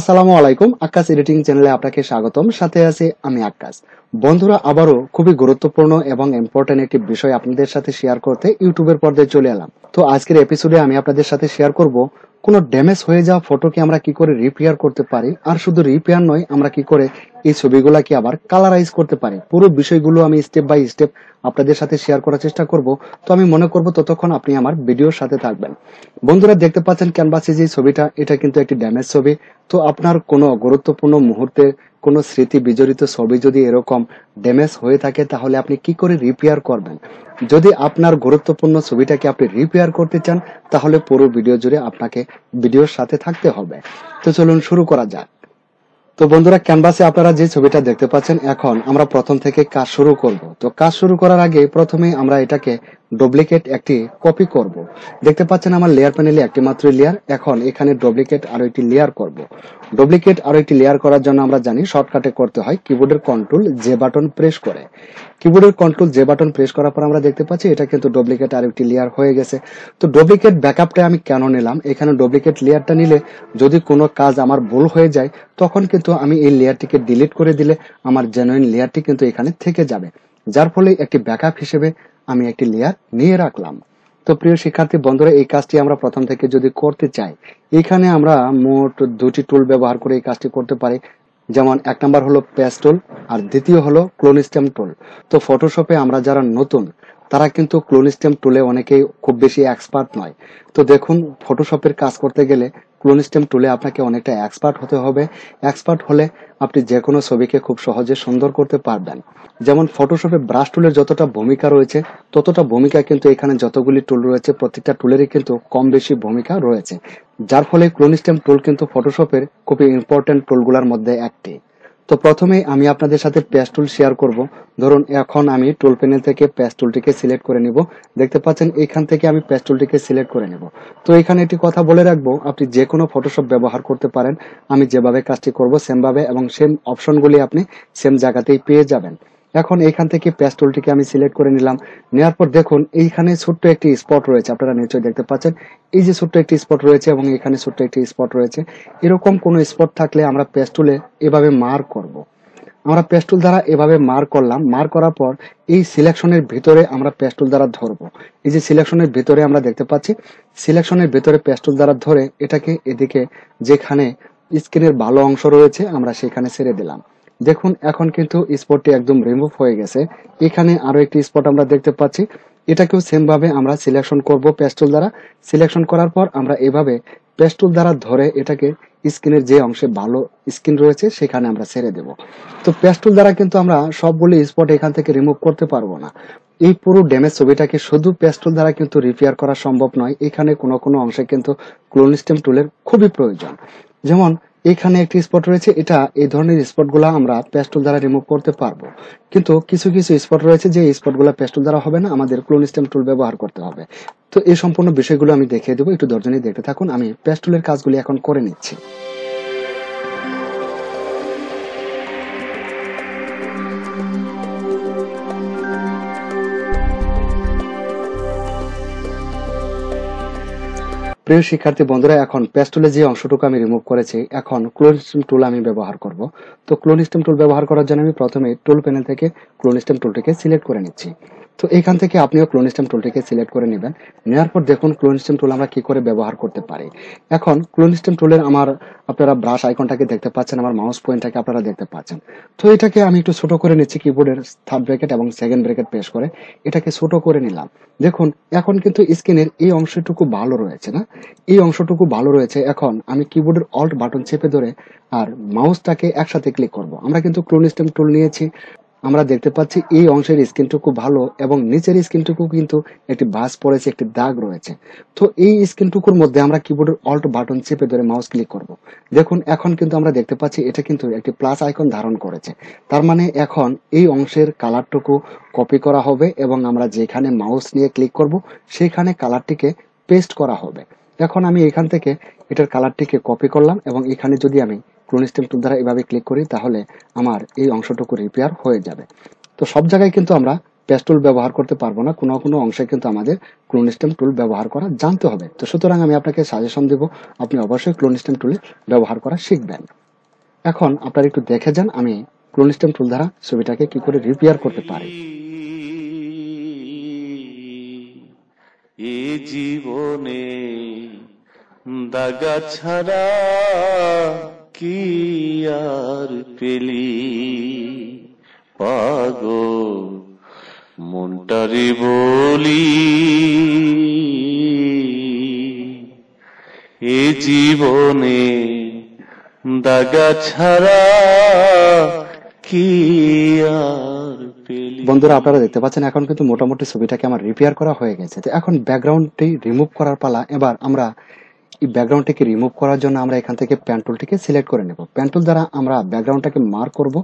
আসসালামু আলাইকুম আকাশ এডিটিং চ্যানেলে আপনাকে স্বাগতম সাথে আছি আমি আকাশ বন্ধুরা আবারও খুবই গুরুত্বপূর্ণ এবং ইম্পর্টেন্ট একটি বিষয় আপনাদের সাথে শেয়ার করতে ইউটিউবের পর্দায় চলে এলাম তো আজকের এপিসোডে আমি আপনাদের সাথে শেয়ার করব কোন ড্যামেজ হয়ে যাওয়া ফটোকে আমরা কি করে রিপেয়ার করতে পারি আর শুধু রিপেয়ার নয় আমরা কি করে এই ছবিগুলাকে আবার কালারাইজ করতে পারি পুরো বিষয়গুলো আমি স্টেপ বাই স্টেপ আপনাদের সাথে শেয়ার করার চেষ্টা করব তো আমি মনে করব ততক্ষণ আপনি আমার ভিডিওর সাথে থাকবেন বন্ধুরা দেখতে পাচ্ছেন ক্যানভাসে যে ছবিটা এটা কিন্তু একটি ড্যামেজ ছবি তো আপনার কোনো গুরুত্বপূর্ণ মুহূর্তে কোনো স্মৃতি বিজড়িত ছবি যদি এরকম ড্যামেজ হয়ে থাকে তাহলে আপনি কি করে রিপেয়ার করবেন যদি আপনার গুরুত্বপূর্ণ ছবিটাকে আপনি রিপেয়ার করতে চান তাহলে পুরো ভিডিও জুড়ে আপনাকে ভিডিওর সাথে থাকতে হবে তো চলুন শুরু করা যাক তো বন্ধুরা ক্যানভাসে আপনারা যে ছবিটা দেখতে পাচ্ছেন এখন আমরা প্রথম থেকে কাজ শুরু করব তো কাজ শুরু করার আগে প্রথমে আমরা এটাকে ডুপ্লিকেট একটি কপি করব দেখতে পাচ্ছেন আমার লেয়ার প্যানেলে একটি মাত্র লেয়ার এখন এখানে ডুপ্লিকেট আরো একটি লেয়ার করব ডুপ্লিকেট আরো একটি লেয়ার করার জন্য আমরা জানি শর্টকাটে করতে হয় কিবোর্ডের কন্ট্রোল জে বাটন প্রেস করে কিবোর্ডের কন্ট্রোল জে বাটন প্রেস করার পর আমরা দেখতে পাচ্ছি এটা কিন্তু ডুপ্লিকেট আর একটি লেয়ার হয়ে গেছে তো ডুপ্লিকেট ব্যাকআপটা আমি কেন নিলাম এখানে ডুপ্লিকেট লেয়ারটা নিলে যদি কোনো কাজ আমার ভুল হয়ে যায় তখন কিন্তু আমি এই লেয়ারটিকে ডিলিট করে দিলে আমার জেনুইন লেয়ারটি কিন্তু এখানে থেকে যাবে যার ফলে একটি ব্যাকআপ হিসেবে আমি একটি লেয়ার নিয়ে রাখলাম তো প্রিয় শিক্ষার্থী বন্ধুরা এই কাজটি আমরা প্রথম থেকে যদি করতে চাই এখানে আমরা মোট দুটি টুল ব্যবহার করে এই কাজটি করতে পারি যেমন এক নম্বর হলো প্যাস টুল আর দ্বিতীয় হলো ক্লোনিস্টেম টুল তো ফটোশপে আমরা যারা নতুন তারা কিন্তু ক্লোনিস্টেম টুলে অনেকেই খুব বেশি এক্সপার্ট নয় তো দেখুন ফটোশপের কাজ করতে গেলে ক্লোন স্টেম টুলে আপনাকে অনেকটা এক্সপার্ট হতে হবে এক্সপার্ট হলে আপনি যে কোনো ছবিকে খুব সহজে সুন্দর করতে পারবেন যেমন ফটোশপে ব্রাশ টুলের যতটা ভূমিকা রয়েছে ততটা ভূমিকা কিন্তু এখানে যতগুলি টুল রয়েছে প্রত্যেকটা টুলেরই কিন্তু কম বেশি ভূমিকা রয়েছে যার ফলে ক্লোন স্টেম টুল কিন্তু ফটোশপের খুবই ইম্পর্টেন্ট টুলগুলোর মধ্যে একটি তো প্রথমেই আমি আপনাদের সাথে প্যাস টুল শেয়ার করব ধরুন এখন আমি টুল প্যানেল থেকে প্যাস টুলটিকে সিলেক্ট করে নিব দেখতে পাচ্ছেন এখান থেকে আমি প্যাস টুলটিকে সিলেক্ট করে নিব তো এখানে একটি কথা বলে রাখবো আপনি যে কোনো ফটোশপ ব্যবহার করতে পারেন আমি যেভাবে কাজটি করব সেমভাবে এবং সেম অপশনগুলি আপনি সেম জায়গাতেই পেয়ে যাবেন এখন এখান থেকে প্যাস্টুলটিকে আমি সিলেক্ট করে নিলাম নেওয়ার পর দেখুন এইখানে ছোট্ট একটি স্পট রয়েছে আপনারা নিশ্চয়ই দেখতে পাচ্ছেন এই যে ছোট্ট একটি স্পট রয়েছে এবং এখানে ছোট্ট একটি স্পট রয়েছে এরকম কোনো স্পট থাকলে আমরা প্যাস্টুলে এভাবে মার্ক করব। আমরা প্যাস্টুল দ্বারা এভাবে মার্ক করলাম মার্ক করার পর এই সিলেকশনের ভিতরে আমরা প্যাস্টুল দ্বারা ধরবো এই যে সিলেকশনের ভিতরে আমরা দেখতে পাচ্ছি সিলেকশনের ভিতরে প্যাস দ্বারা ধরে এটাকে এদিকে যেখানে স্ক্রিনের ভালো অংশ রয়েছে আমরা সেখানে ছেড়ে দিলাম দেখুন এখন কিন্তু স্পটটি একদম রিমুভ হয়ে গেছে এখানে আরো একটি স্পট আমরা দেখতে পাচ্ছি এটাকেও সেমভাবে আমরা সিলেকশন করব পেস্টুল দ্বারা সিলেকশন করার পর আমরা এভাবে পেস্টুল দ্বারা ধরে এটাকে স্কিনের যে অংশে ভালো স্কিন রয়েছে সেখানে আমরা ছেড়ে দেব তো পেস্টুল দ্বারা কিন্তু আমরা সবগুলি স্পট এখান থেকে রিমুভ করতে পারবো না এই পুরো ড্যামেজ ছবিটাকে শুধু পেস্টুল দ্বারা কিন্তু রিপেয়ার করা সম্ভব নয় এখানে কোনো কোনো অংশে কিন্তু ক্লোনিস্টেম স্টেম টুলের খুবই প্রয়োজন যেমন এখানে একটি স্পট রয়েছে এটা এই ধরনের স্পট গুলা আমরা পেস্টল দ্বারা রিমুভ করতে পারবো কিন্তু কিছু কিছু স্পট রয়েছে যে স্পট গুলা পেস্টল দ্বারা হবে না আমাদের ক্লোন স্টেম টুল ব্যবহার করতে হবে তো এই সম্পূর্ণ বিষয়গুলো আমি দেখিয়ে দেবো একটু দর্জনে দেখতে থাকুন আমি পেস্টলের কাজগুলি এখন করে নিচ্ছি প্রিয় শিক্ষার্থী বন্ধুরা এখন প্যাস্টুলে যে অংশটুকু আমি রিমুভ করেছি এখন ক্লোনিস্টেম টুল আমি ব্যবহার করব তো ক্লোনিস্টেম টুল ব্যবহার করার জন্য আমি প্রথমে টুল প্যানেল থেকে ক্লোনিস্টেম টুলটিকে সিলেক্ট করে নিচ্ছি তো এখান থেকে আপনিও ক্লোনিস্টেম টুলটিকে সিলেক্ট করে নেবেন নেওয়ার পর দেখুন ক্লোনিস্টেম টুল আমরা কি করে ব্যবহার করতে পারি এখন ক্লোনিস্টেম টুলের আমার আপনারা ব্রাশ আইকনটাকে দেখতে পাচ্ছেন আমার মাউস পয়েন্টটাকে আপনারা দেখতে পাচ্ছেন তো এটাকে আমি একটু ছোট করে নিচ্ছি কিবোর্ডের থার্ড ব্র্যাকেট এবং সেকেন্ড ব্র্যাকেট প্রেস করে এটাকে ছোট করে নিলাম দেখুন এখন কিন্তু স্ক্রিনের এই অংশটুকু ভালো রয়েছে না এই অংশটুকু ভালো রয়েছে এখন আমি কিবোর্ডের অল্ট বাটন চেপে ধরে আর মাউসটাকে একসাথে ক্লিক করব আমরা কিন্তু ক্লোন স্টেম টুল নিয়েছি আমরা দেখতে পাচ্ছি এই অংশের স্ক্রিনটুকু ভালো এবং নিচের স্ক্রিনটুকু কিন্তু একটি বাস পড়েছে একটি দাগ রয়েছে তো এই স্ক্রিনটুকুর মধ্যে আমরা কিবোর্ডের অল্ট বাটন চেপে ধরে মাউস ক্লিক করব দেখুন এখন কিন্তু আমরা দেখতে পাচ্ছি এটা কিন্তু একটি প্লাস আইকন ধারণ করেছে তার মানে এখন এই অংশের কালারটুকু কপি করা হবে এবং আমরা যেখানে মাউস নিয়ে ক্লিক করব সেখানে কালারটিকে পেস্ট করা হবে এখন আমি এখান থেকে এটার কালারটিকে কপি করলাম এবং এখানে যদি আমি ক্লোন স্টেম টুল দ্বারা এভাবে ক্লিক করি তাহলে আমার এই অংশটুকু রিপেয়ার হয়ে যাবে তো সব জায়গায় কিন্তু আমরা প্যাচ টুল ব্যবহার করতে পারবো না কোনো কোনো অংশে কিন্তু আমাদের ক্লোন স্টেম টুল ব্যবহার করা জানতে হবে তো সুতরাং আমি আপনাকে সাজেশন দেব আপনি অবশ্যই ক্লোন স্টেম টুল ব্যবহার করা শিখবেন এখন আপনারা একটু দেখে যান আমি ক্লোন স্টেম টুল দ্বারা ছবিটাকে কি করে রিপেয়ার করতে পারি এ জীবনে দাগা ছাড়া কি আর পেলি পাগো মনটারে বলি এ জীবনে দাগা ছাড়া কি আর বন্ধুরা আপনারা দেখতে পাচ্ছেন এখন কিন্তু মোটামুটি ছবিটাকে আমার রিপেয়ার করা হয়ে গেছে তো এখন ব্যাকগ্রাউন্ডটি রিমুভ করার পালা এবার আমরা এই ব্যাকগ্রাউন্ডটিকে রিমুভ করার জন্য আমরা এখান থেকে প্যান সিলেক্ট করে নেব প্যান্টুল দ্বারা আমরা ব্যাকগ্রাউন্ডটাকে মার্ক করব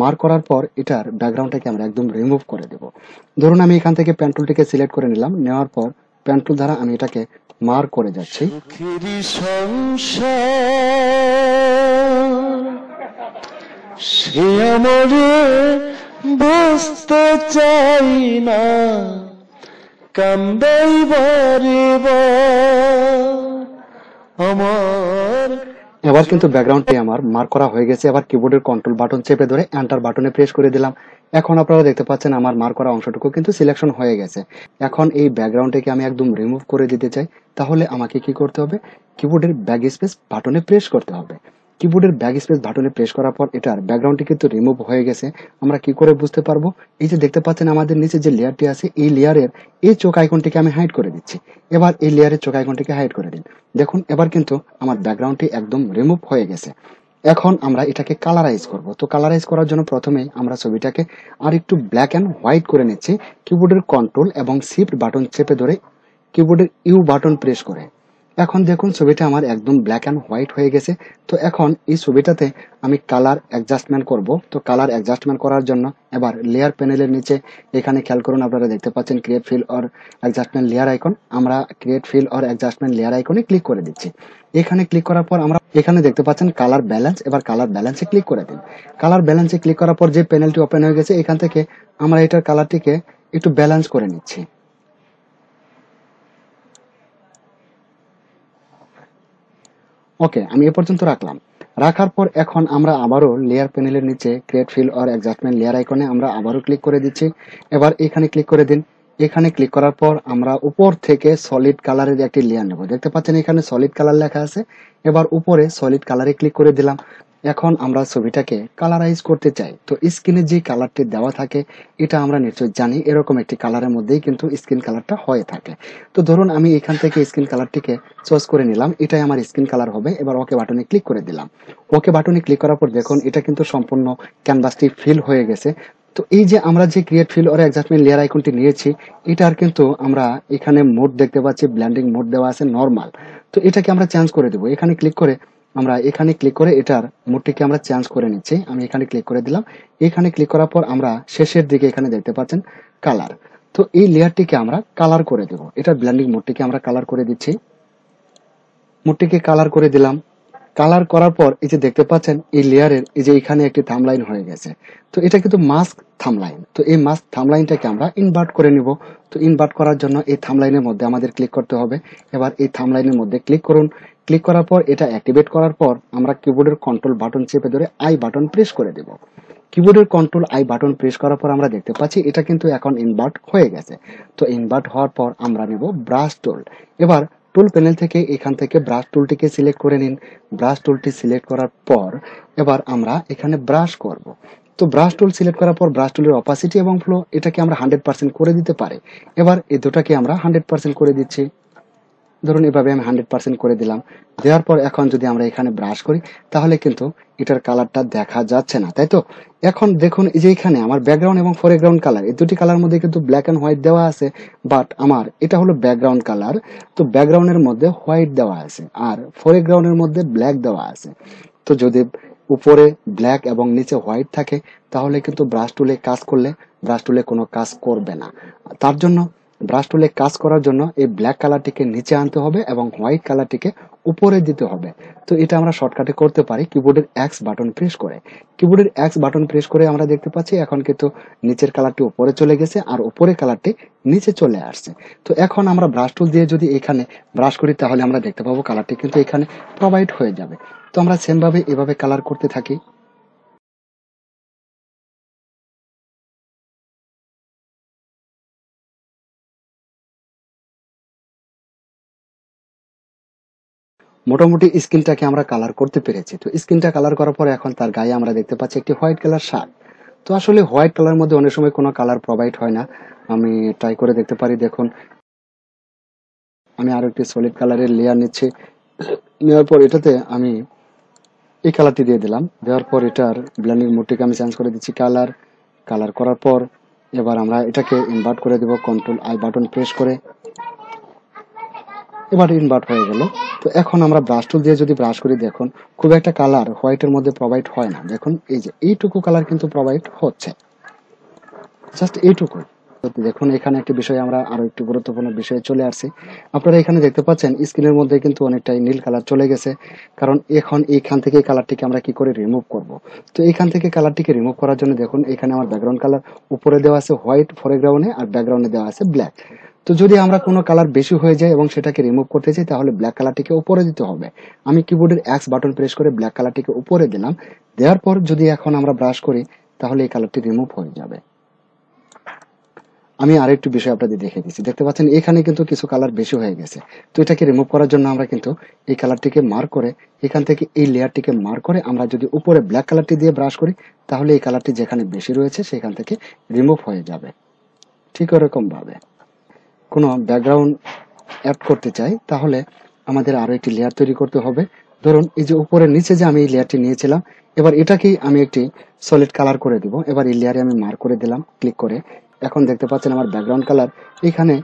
মার্ক করার পর এটার ব্যাকগ্রাউন্ডটাকে আমরা একদম রিমুভ করে দেব ধরুন আমি এখান থেকে প্যান সিলেক্ট করে নিলাম নেওয়ার পর প্যান্টুল দ্বারা আমি এটাকে মার্ক করে যাচ্ছি সে চাই না আমার এবার কিন্তু ব্যাকগ্রাউন্ডে আমার মার্ক করা হয়ে গেছে এবার কিবোর্ডের কন্ট্রোল বাটন চেপে ধরে এন্টার বাটনে প্রেস করে দিলাম এখন আপনারা দেখতে পাচ্ছেন আমার মার্ক করা অংশটুকু কিন্তু সিলেকশন হয়ে গেছে এখন এই ব্যাকগ্রাউন্ডটাকে আমি একদম রিমুভ করে দিতে চাই তাহলে আমাকে কি করতে হবে কিবোর্ডের ব্যাক স্পেস বাটনে প্রেস করতে হবে কিবোর্ডের ব্যাক স্পেস বাটনে প্রেস করার পর এটার ব্যাকগ্রাউন্ডটি কিন্তু রিমুভ হয়ে গেছে আমরা কি করে বুঝতে পারবো এই যে দেখতে পাচ্ছেন আমাদের নিচে যে লেয়ারটি আছে এই লেয়ারের এই চোখ আইকনটিকে আমি হাইড করে দিচ্ছি এবার এই লেয়ারের চোখ আইকনটিকে হাইড করে দিন দেখুন এবার কিন্তু আমার ব্যাকগ্রাউন্ডটি একদম রিমুভ হয়ে গেছে এখন আমরা এটাকে কালারাইজ করব তো কালারাইজ করার জন্য প্রথমে আমরা ছবিটাকে আর একটু ব্ল্যাক অ্যান্ড হোয়াইট করে নিচ্ছি কিবোর্ডের কন্ট্রোল এবং শিফট বাটন চেপে ধরে কিবোর্ডের ইউ বাটন প্রেস করে এখন দেখুন ছবিটা আমার একদম ব্ল্যাক অ্যান্ড হোয়াইট হয়ে গেছে তো এখন এই ছবিটাতে আমি কালার অ্যাডজাস্টমেন্ট করব তো কালার অ্যাডজাস্টমেন্ট করার জন্য এবার লেয়ার প্যানেলের নিচে এখানে খেয়াল করুন আপনারা দেখতে পাচ্ছেন create fill or adjustment layer icon আমরা create fill or adjustment layer আইকনে ক্লিক করে দিচ্ছি এখানে ক্লিক করার পর আমরা এখানে দেখতে পাচ্ছেন কালার ব্যালেন্স এবার কালার ব্যালেন্সে ক্লিক করে দিন কালার ব্যালেন্সে ক্লিক করার পর যে প্যানেলটি ওপেন হয়ে গেছে এখান থেকে আমরা এটার কালারটিকে একটু ব্যালেন্স করে নিচ্ছি ওকে আমি এ পর্যন্ত রাখলাম রাখার পর এখন আমরা আবারও লেয়ার প্যানেলের নিচে create fill or adjustment layer আইকনে আমরা আবারও ক্লিক করে দিচ্ছি এবার এখানে ক্লিক করে দিন এখানে ক্লিক করার পর আমরা উপর থেকে সলিড কালারের একটি লেয়ার নেব দেখতে পাচ্ছেন এখানে সলিড কালার লেখা আছে এবার উপরে সলিড কালারে ক্লিক করে দিলাম এখন আমরা ছবিটাকে কালারাইজ করতে চাই তো স্ক্রিনে যে কালারটি দেওয়া থাকে এটা আমরা নিশ্চয় জানি এরকম একটি কালারের মধ্যেই কিন্তু স্ক্রিন কালারটা হয়ে থাকে তো ধরুন আমি এখান থেকে স্ক্রিন কালারটিকে চয়েস করে নিলাম এটাই আমার স্ক্রিন কালার হবে এবার ওকে বাটনে ক্লিক করে দিলাম ওকে বাটনে ক্লিক করার পর দেখুন এটা কিন্তু সম্পূর্ণ ক্যানভাসটি ফিল হয়ে গেছে তো এই যে আমরা যে create fill or adjustment layer আইকনটি নিয়েছি এটার কিন্তু আমরা এখানে মোড দেখতে পাচ্ছি ব্ল্যান্ডিং মোড দেওয়া আছে নর্মাল তো এটাকে আমরা চেঞ্জ করে দেবো এখানে ক্লিক করে আমরা এখানে ক্লিক করে এটার মোটটিকে আমরা চেঞ্জ করে নিচ্ছি আমি এখানে ক্লিক করে দিলাম এখানে ক্লিক করার পর আমরা শেষের দিকে এখানে দেখতে পাচ্ছেন কালার তো এই লেয়ারটিকে আমরা কালার করে দেব এটা ব্ল্যান্ডিং মোটটিকে আমরা কালার করে দিচ্ছি মোটটিকে কালার করে দিলাম কালার করার পর এই যে দেখতে পাচ্ছেন এই লেয়ারের এই যে এখানে একটি থামলাইন হয়ে গেছে তো এটা কিন্তু মাস্ক থামলাইন তো এই মাস্ক থামলাইনটাকে আমরা ইনভার্ট করে নিব তো ইনভার্ট করার জন্য এই থামলাইনের মধ্যে আমাদের ক্লিক করতে হবে এবার এই থামলাইনের মধ্যে ক্লিক করুন ক্লিক করার পর এটা অ্যাক্টিভেট করার পর আমরা কিবোর্ডের কন্ট্রোল বাটন চেপে ধরে আই বাটন প্রেস করে দেব কিবোর্ডের কন্ট্রোল আই বাটন প্রেস করার পর আমরা দেখতে পাচ্ছি এটা কিন্তু এখন ইনভার্ট হয়ে গেছে তো ইনভার্ট হওয়ার পর আমরা নেব ব্রাশ টুল এবার টুল প্যানেল থেকে এখান থেকে ব্রাশ টুলটিকে সিলেক্ট করে নিন ব্রাশ টুলটি সিলেক্ট করার পর এবার আমরা এখানে ব্রাশ করব তো ব্রাশ টুল সিলেক্ট করার পর ব্রাশ টুলের অপাসিটি এবং ফ্লো এটাকে আমরা হান্ড্রেড পার্সেন্ট করে দিতে পারি এবার এই দুটাকে আমরা হান্ড্রেড পার্সেন্ট করে দিচ্ছি ধরুন এভাবে আমি হান্ড্রেড পার্সেন্ট করে দিলাম দেওয়ার পর এখন যদি আমরা এখানে ব্রাশ করি তাহলে কিন্তু এটার কালারটা দেখা যাচ্ছে না তাই তো এখন দেখুন এই যে এখানে আমার ব্যাকগ্রাউন্ড এবং ফরেগ্রাউন্ড কালার এই দুটি কালার মধ্যে কিন্তু ব্ল্যাক অ্যান্ড হোয়াইট দেওয়া আছে বাট আমার এটা হলো ব্যাকগ্রাউন্ড কালার তো ব্যাকগ্রাউন্ডের মধ্যে হোয়াইট দেওয়া আছে আর ফরেগ্রাউন্ডের মধ্যে ব্ল্যাক দেওয়া আছে তো যদি উপরে ব্ল্যাক এবং নিচে হোয়াইট থাকে তাহলে কিন্তু ব্রাশ টুলে কাজ করলে ব্রাশ টুলে কোনো কাজ করবে না তার জন্য ব্রাশ টুলে কাজ করার জন্য এই ব্ল্যাক কালারটিকে নিচে আনতে হবে এবং হোয়াইট কালারটিকে উপরে দিতে হবে তো এটা আমরা শর্টকাটে করতে পারি কিবোর্ডের এক্স বাটন প্রেস করে কিবোর্ডের এক্স বাটন প্রেস করে আমরা দেখতে পাচ্ছি এখন কিন্তু নিচের কালারটি উপরে চলে গেছে আর উপরে কালারটি নিচে চলে আসছে তো এখন আমরা ব্রাশ টুল দিয়ে যদি এখানে ব্রাশ করি তাহলে আমরা দেখতে পাবো কালারটি কিন্তু এখানে প্রোভাইড হয়ে যাবে তো আমরা সেমভাবে এভাবে কালার করতে থাকি মোটামুটি স্কিনটাকে আমরা কালার করতে পেরেছি তো স্কিনটা কালার করার পরে এখন তার গায়ে আমরা দেখতে পাচ্ছি একটি হোয়াইট কালার শার্ট তো আসলে হোয়াইট কালার মধ্যে অনেক সময় কোনো কালার প্রোভাইড হয় না আমি ট্রাই করে দেখতে পারি দেখুন আমি আরো একটি সলিড কালারের লেয়ার নিচ্ছি নেওয়ার পর এটাতে আমি এই কালারটি দিয়ে দিলাম দেওয়ার পর এটার ব্ল্যান্ডিং মোডটিকে আমি চেঞ্জ করে দিচ্ছি কালার কালার করার পর এবার আমরা এটাকে ইনভার্ট করে দেব কন্ট্রোল আই বাটন প্রেস করে এবার ইনভার্ট হয়ে গেল তো এখন আমরা ব্রাশ টুল দিয়ে যদি ব্রাশ করি দেখুন খুব একটা কালার হোয়াইটের মধ্যে প্রোভাইড হয় না দেখুন এই যে এইটুকু কালার কিন্তু প্রোভাইড হচ্ছে জাস্ট এইটুকু দেখুন এখানে একটি বিষয় আমরা আরো একটি গুরুত্বপূর্ণ বিষয়ে চলে আসছি আপনারা এখানে দেখতে পাচ্ছেন স্ক্রিনের মধ্যে কিন্তু অনেকটাই নীল কালার চলে গেছে কারণ এখন এইখান থেকে কালারটিকে আমরা কি করে রিমুভ করব তো এখান থেকে কালারটিকে রিমুভ করার জন্য দেখুন এখানে আমার ব্যাকগ্রাউন্ড কালার উপরে দেওয়া আছে হোয়াইট ফরেগ্রাউন্ডে আর ব্যাকগ্রাউন্ডে দেওয়া আছে ব্ল্যাক তো যদি আমরা কোনো কালার বেশি হয়ে যায় এবং সেটাকে রিমুভ করতে চাই তাহলে ব্ল্যাক কালারটিকে উপরে দিতে হবে আমি কিবোর্ডের এক্স বাটন প্রেস করে ব্ল্যাক কালারটিকে উপরে দিলাম দেওয়ার পর যদি এখন আমরা ব্রাশ করি তাহলে এই কালারটি রিমুভ হয়ে যাবে আমি আরেকটু বিষয় আপনাদের দেখে দিচ্ছি দেখতে পাচ্ছেন এখানে কিন্তু কিছু কালার বেশি হয়ে গেছে তো এটাকে রিমুভ করার জন্য আমরা কিন্তু এই কালারটিকে মার্ক করে এখান থেকে এই লেয়ারটিকে মার্ক করে আমরা যদি উপরে ব্ল্যাক কালারটি দিয়ে ব্রাশ করি তাহলে এই কালারটি যেখানে বেশি রয়েছে সেখান থেকে রিমুভ হয়ে যাবে ঠিক ওরকম ভাবে কোনো ব্যাকগ্রাউন্ড অ্যাড করতে চাই তাহলে আমাদের আরও একটি লেয়ার তৈরি করতে হবে ধরুন এই যে উপরের নিচে যে আমি এই লেয়ারটি নিয়েছিলাম এবার এটাকেই আমি একটি সলিড কালার করে দিব এবার এই লেয়ারে আমি মার করে দিলাম ক্লিক করে এখন দেখতে পাচ্ছেন আমার ব্যাকগ্রাউন্ড কালার এখানে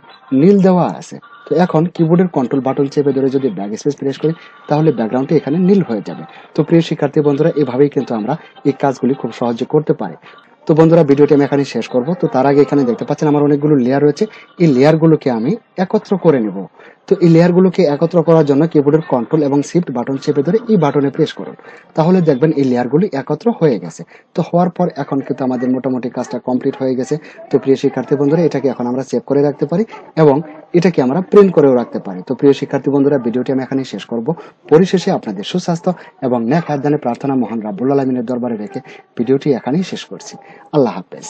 নীল দেওয়া আছে তো এখন কিবোর্ডের কন্ট্রোল বাটন চেপে ধরে যদি ব্যাক স্পেস প্রেস করি তাহলে ব্যাকগ্রাউন্ডটি এখানে নীল হয়ে যাবে তো প্রিয় শিক্ষার্থী বন্ধুরা এভাবেই কিন্তু আমরা এই কাজগুলি খুব সহজে করতে পারি তো বন্ধুরা ভিডিওটি আমি এখানে শেষ করব তো তার আগে এখানে দেখতে পাচ্ছেন আমার অনেকগুলো লেয়ার রয়েছে এই লেয়ারগুলোকে আমি একত্র করে নেব তো এই লেয়ারগুলোকে একত্র করার জন্য কিবোর্ডের কন্ট্রোল এবং শিফট বাটন চেপে ধরে এই বাটনে প্রেস করুন তাহলে দেখবেন এই লেয়ারগুলি একত্র হয়ে গেছে তো হওয়ার পর এখন কিন্তু আমাদের মোটামুটি কাজটা কমপ্লিট হয়ে গেছে তো প্রিয় শিক্ষার্থী বন্ধুরা এটাকে এখন আমরা সেভ করে রাখতে পারি এবং এটাকে আমরা প্রিন্ট করেও রাখতে পারি তো প্রিয় শিক্ষার্থী বন্ধুরা ভিডিওটি আমি এখানে শেষ করব পরিশেষে আপনাদের সুস্বাস্থ্য এবং ন্যাক আদানে প্রার্থনা মহান রাব্বুল আলমিনের দরবারে রেখে ভিডিওটি এখানেই শেষ করছি আল্লাহ হাফেজ